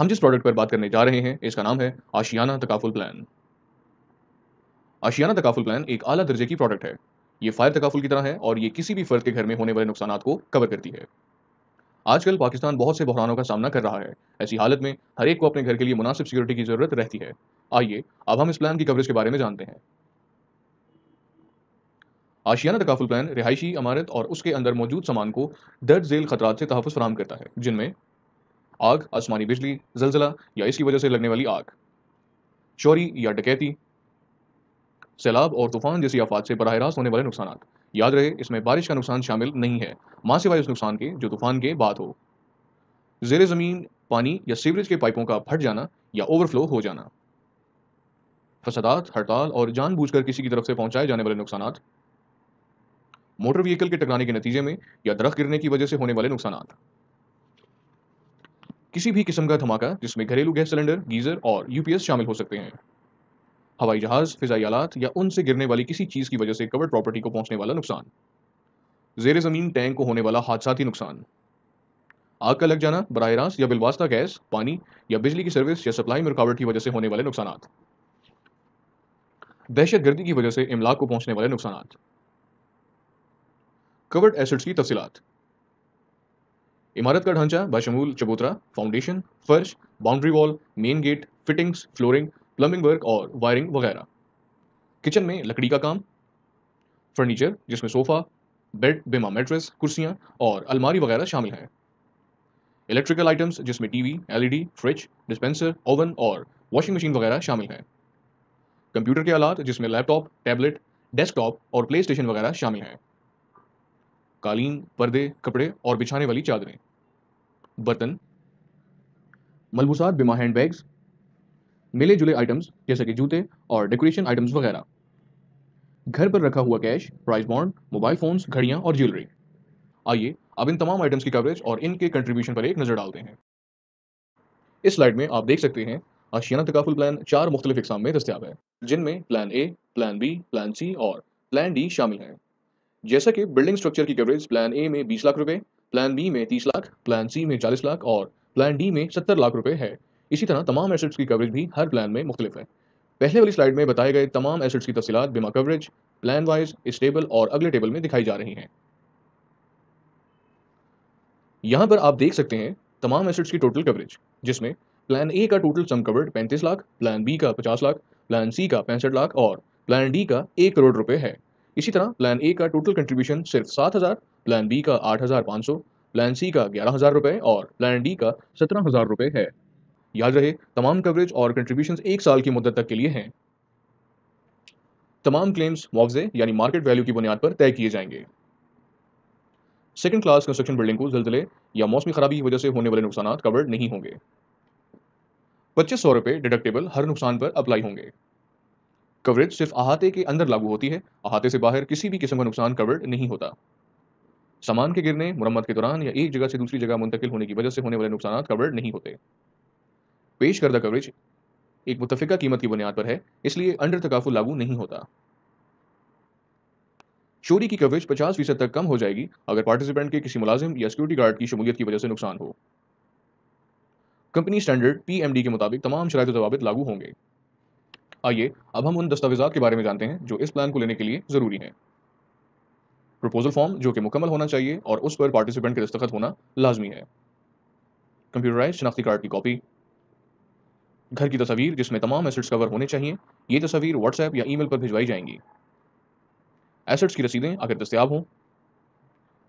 हम जिस प्रोडक्ट पर बात करने जा रहे हैं इसका नाम है आशियाना तकाफुल प्लान आशियाना तकाफुल प्लान एक आला दर्जे की प्रोडक्ट है ये फायर तकाफुल की तरह है और ये किसी भी फर्द के घर में होने वाले नुकसान को कवर करती है आजकल पाकिस्तान बहुत से बहरानों का सामना कर रहा है ऐसी हालत में हर एक को अपने घर के लिए मुनासिब सिक्योरिटी की जरूरत रहती है आइए अब हम इस प्लान की कवरेज के बारे में जानते हैं आशियाना तकाफुल प्लान रिहायशी इमारत और उसके अंदर मौजूद सामान को दर्ज झेल खतरात से तहफ़ फराम करता है जिनमें आग आसमानी बिजली जलजिला या इसकी वजह से लगने वाली आग चोरी या डकैती सैलाब और तूफान जैसी आफात से बरह रास्त होने वाले नुकसान याद रहे इसमें बारिश का नुकसान शामिल नहीं है मां सिवाय उस नुकसान के जो तूफान के बाद हो जेर ज़मीन पानी या सीवरेज के पाइपों का फट जाना या ओवरफ्लो हो जाना फसदात हड़ताल और जानबूझकर किसी की तरफ से पहुंचाए जाने वाले नुकसान मोटर व्हीकल के टकराने के नतीजे में या दरख्त गिरने की वजह से होने वाले नुकसान किसी भी किस्म का धमाका जिसमें घरेलू गैस सिलेंडर गीजर और यूपीएस शामिल हो सकते हैं हवाई जहाज फिजाई आलात या उनसे गिरने वाली किसी चीज़ की वजह से कवर्ड प्रॉपर्टी को पहुंचने वाला नुकसान जेर ज़मीन टैंक को होने वाला हादसाती नुकसान आग का लग जाना बरह रास्त या बिलवास्ता गैस पानी या बिजली की सर्विस या सप्लाई में रुकावट की वजह से होने वाले नुकसान दहशत गर्दी की वजह से इमलाक को पहुंचने वाले नुकसान कवर्ड एसिड्स की तफसीत इमारत का ढांचा बशमूल चबूतरा फाउंडेशन फर्श boundary wall main gate fittings flooring plumbing work और वायरिंग वगैरह किचन में लकड़ी का काम फर्नीचर जिसमें सोफा बेड बेमा मेट्रेस कुर्सियाँ और अलमारी वगैरह शामिल हैं इलेक्ट्रिकल आइटम्स जिसमें TV, LED, fridge dispenser oven और वॉशिंग मशीन वगैरह शामिल हैं कंप्यूटर के आलात जिसमें लैपटॉप टैबलेट डेस्कटॉप और प्ले स्टेशन वगैरह शामिल हैं कालीन पर्दे कपड़े और बिछाने वाली चादरें बर्तन मलबूसात बीमा हैंड बैग्स मिले जुले आइटम्स जैसे कि जूते और डेकोरेशन आइटम्स वगैरह घर पर रखा हुआ cash prize bond mobile phones घड़ियाँ और ज्वेलरी आइए अब इन तमाम आइटम्स की कवरेज और इनके कंट्रीब्यूशन पर एक नज़र डालते हैं इस स्लाइड में आप देख सकते हैं आशियाना तकाफुल प्लान चार मुख्तलिफ इकसाम में दस्तियाब है जिनमें plan A plan B plan C और प्लान डी शामिल हैं जैसा कि बिल्डिंग स्ट्रक्चर की कवरेज प्लान ए में 20 लाख रुपए प्लान बी में 30 लाख प्लान सी में 40 लाख और प्लान डी में 70 लाख रुपए है इसी तरह तमाम एसेट्स की कवरेज भी हर प्लान में मुख्तलिफ है पहले वाली स्लाइड में बताए गए तमाम एसेट्स की तफसीत बीमा कवरेज प्लान वाइज इस टेबल और अगले टेबल में दिखाई जा रही हैं यहाँ पर आप देख सकते हैं तमाम एसेट्स की टोटल कवरेज जिसमें प्लान ए का टोटल सम कवर्ड पैंतीस लाख प्लान बी का पचास लाख प्लान सी का पैंसठ लाख और प्लान डी का एक करोड़ रुपए है इसी तरह प्लान ए का टोटल कंट्रीब्यूशन सिर्फ सात हज़ार प्लान बी का आठ हज़ार पाँच सौ प्लान सी का ग्यारह हज़ार रुपये और प्लान डी का सत्रह हज़ार रुपये है याद रहे तमाम कवरेज और कंट्रीब्यूशन एक साल की मुद्दत तक के लिए हैं तमाम क्लेम्स मुआवजे यानी मार्केट वैल्यू की बुनियाद पर तय किए जाएंगे सेकेंड क्लास कंस्ट्रक्शन बिल्डिंग को जल्दले या मौसमी खराबी की वजह से होने वाले नुकसान कवर्ड नहीं होंगे पच्चीस सौ रुपये डिडक्टेबल हर नुकसान पर अप्लाई होंगे कवरेज सिर्फ अहाते के अंदर लागू होती है अहाते से बाहर किसी भी किस्म का नुकसान कवर्ड नहीं होता सामान के गिरने मुरम्मत के दौरान या एक जगह से दूसरी जगह मुंतकिल होने की वजह से होने वाले नुकसान कवर्ड नहीं होते पेश करदा कवरेज एक मुतफिका कीमत की बुनियाद पर है इसलिए अंडर तकाफुल लागू नहीं होता चोरी की कवरेज 50 फीसद तक कम हो जाएगी अगर पार्टिसिपेंट के किसी मुलाजिम या सिक्योरिटी गार्ड की शमूलियत की वजह से नुकसान हो कंपनी स्टैंडर्ड पीएमडी के मुताबिक तमाम शरात जवाब लागू होंगे आइए अब हम उन दस्तावेजा के बारे में जानते हैं जो इस प्लान को लेने के लिए ज़रूरी हैं प्रपोजल फॉर्म जो कि मुकम्मल होना चाहिए और उस पर पार्टिसिपेंट के दस्तखत होना लाजमी है कंप्यूटराइज शनाख्ती कार्ड की कॉपी घर की तस्वीर जिसमें तमाम एसेट्स कवर होने चाहिए ये तस्वीर व्हाट्सएप या ईमेल पर भिजवाई जाएंगी एसेट्स की रसीदें अगर दस्तियाब हों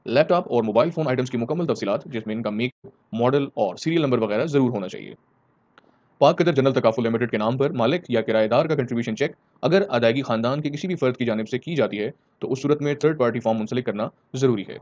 लैपटॉप और मोबाइल फ़ोन आइटम्स की मुकम्मल तफसीत जिसमें इनका मेक मॉडल और सीरियल नंबर वगैरह ज़रूर होना चाहिए पाक कदर जनरल तकाफुल लिमिटेड के नाम पर मालिक या किराएदार का कंट्रीब्यूशन चेक अगर अदायगी खानदान के किसी भी फर्द की जानब से की जाती है तो उस सूरत में थर्ड पार्टी फॉर्म मुंसलिक करना ज़रूरी है